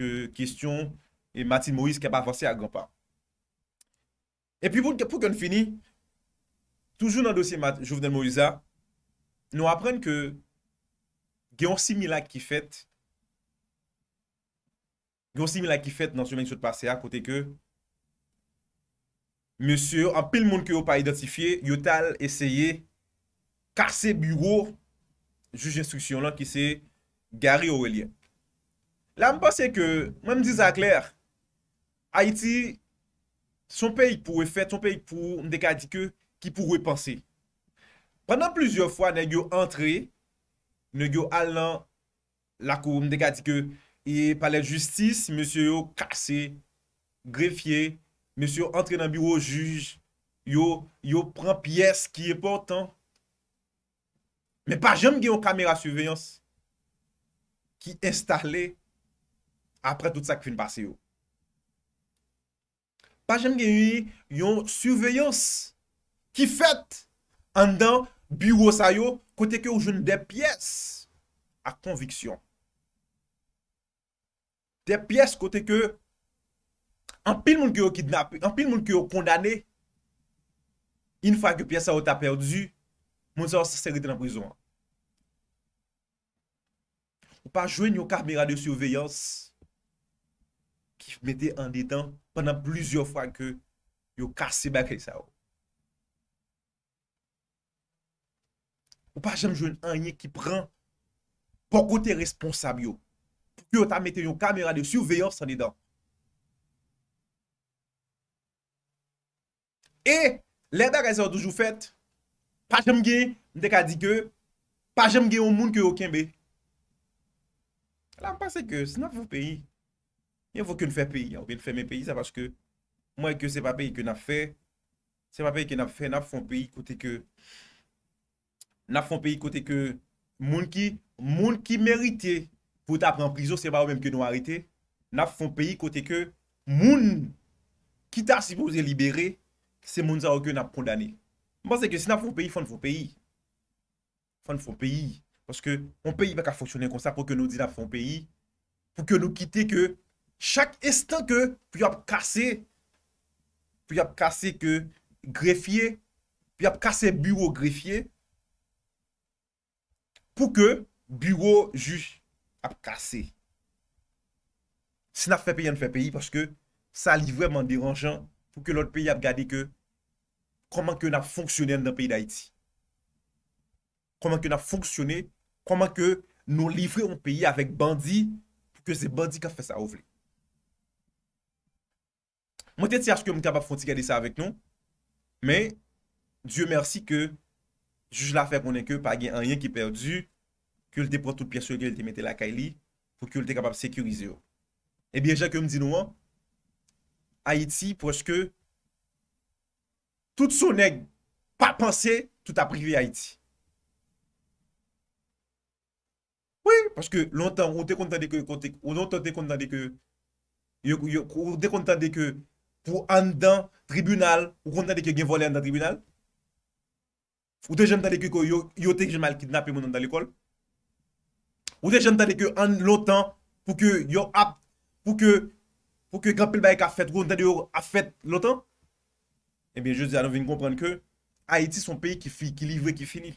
ke kestyon, Matin Moïse kapa avansè a gran pa. E pi pou kon fini, toujou nan dosye Jouvenel Moïsa, nou apren ke gen yon similak ki fet, gen yon similak ki fet nan soumen yon sotpase, akote ke, monsye, an pil moun ki yo pa identifiye, yo tal eseye, kase buro, juj instruksyon lan ki se, gari ou elien. La m posye ke, mwen m diz akler, Haiti, Son pey pouwe fè, son pey pou mdekadike ki pouwe panse. Panan plizyo fwa nan yo antre, nan yo al nan lakou mdekadike, e pale justice, msye yo kakse, grefye, msye yo antre nan biro juj, yo yo pran piyes ki e portan. Men pa jem gen yo kamera suveyans ki instale apre tout sa ki fin pase yo. pa jen gen yon surveyons ki fèt an dan bureau sa yo kote ke ou joun de pyes a konviksyon. De pyes kote ke an pil moun ki yo kidnap, an pil moun ki yo kondane, in fwa ke pyes a yo ta perdu, moun sa yo se serite nan prizon. Ou pa joun yon karmerade surveyons ki f mette an detan Pendan plizyo fwa ke yo kase ba kre sa ou. Ou pa jem jwen anye ki pren. Poko te responsab yo. Poko te mette yo kamera de suveyor san edan. E, lèk da kre sa ou doujou fèt. Pa jem ge, mdeka di ke. Pa jem ge ou moun ke yo kenbe. La mpase ke, se nan vwou peyi. Yon fò kè nou fè peyi. Yon fè men peyi. Sa pache ke mwen ke se pa peyi ke nan fè. Se pa peyi ke nan fè nan fòn peyi kote ke. Nan fòn peyi kote ke moun ki. Moun ki merite. Fò tè apre an prizo. Se pa wèm ke nou arete. Nan fòn peyi kote ke moun. Kita si pou zè libere. Se moun zè wèkè nan prondane. Mwen pwase ke se nan fòn peyi fòn fòn peyi. Fòn fòn peyi. Pwase ke moun peyi baka fòksyonen kon sa. Fòkè nou di nan fòn peyi. Fòkè chak estan ke pou y ap kase, pou y ap kase ke grefye, pou y ap kase bureau grefye, pou ke bureau ju ap kase. Se na fe peyi an fe peyi, paske sa li vreman deranjan, pou ke lor peyi ap gade ke koman ke na fonksyonen nan peyi da iti. Koman ke na fonksyonen, koman ke nou livre an peyi avèk bandi, pou ke se bandi ka fè sa ou vle. Mwen te ters kèm kapap foti gade sa avèk nou, mè, Diyo mersi kè, juj la fè konen kè, pa gen anyen ki perdu, kèl te pote tout pierso, kèl te mette la kèli, pou kèl te kapap sekurize yo. Ebyen, jèk kèm di nou an, Haiti, pwèch kè, tout sou neg, pa panse, tout aprive Haiti. Oui, pwèch kè, lontan, ou te kontande kè, ou lontan te kontande kè, ou te kontande kè, pou an dan tribunal, ou kon ten de ke gen vole an dan tribunal, ou te jen ten de ke yo te jen mal kidnape moun an dan l'ekol, ou te jen ten de ke an lotan, pou ke yo ap, pou ke, pou ke kapil bayek afet, ou an ten eh de yo afet lotan, ebe je zi an veni komprende ke, Haiti son peyi ki livre ki fini,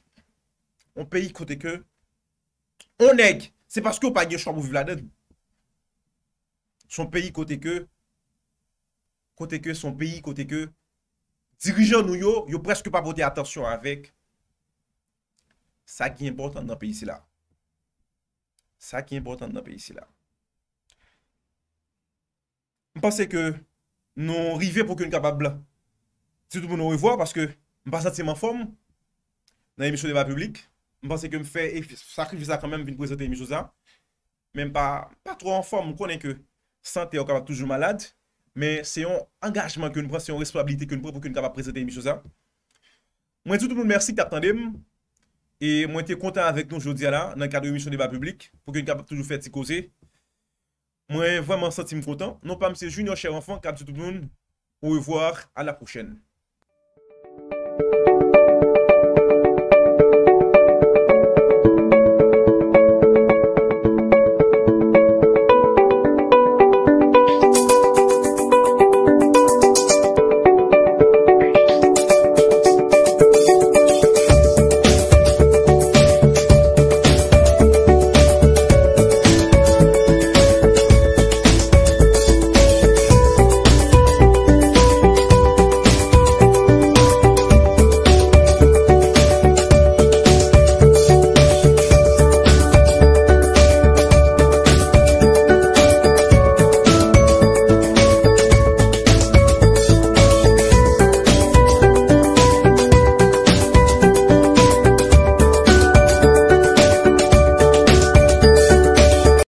son peyi kote ke, on neg, se paske yo pa gen chanmou vladen, son peyi kote ke, Kote ke son peyi, kote ke dirijan nou yo, yo preske pa bote atasyon avek. Sa ki importan nan peyi si la. Sa ki importan nan peyi si la. M pa se ke nou rive pou ke nou kapab la. Titou pou nou revoa, paske m pa sati man form nan emisyo deva publik. M pa se ke m fe, e sakrifisa kanmen vin prezante emisyo za. Men pa, pa tro an form, m konen ke sante ou kapab toujou malade. Men se yon angajman ke yon pras, se yon responsabilite ke yon pras pou ke yon kapap prezente yon misyo zan. Mwen toutou moun mersi ki tap tande m. E mwen te kontan avek nou jodi a la nan kade yon misyon deba publik pou ke yon kapap toujou fèt si koze. Mwen vwaman santi m kontan. Non pa mse junior, chèr anfan, kade toutou moun. Ou e vwar, a la kouchen.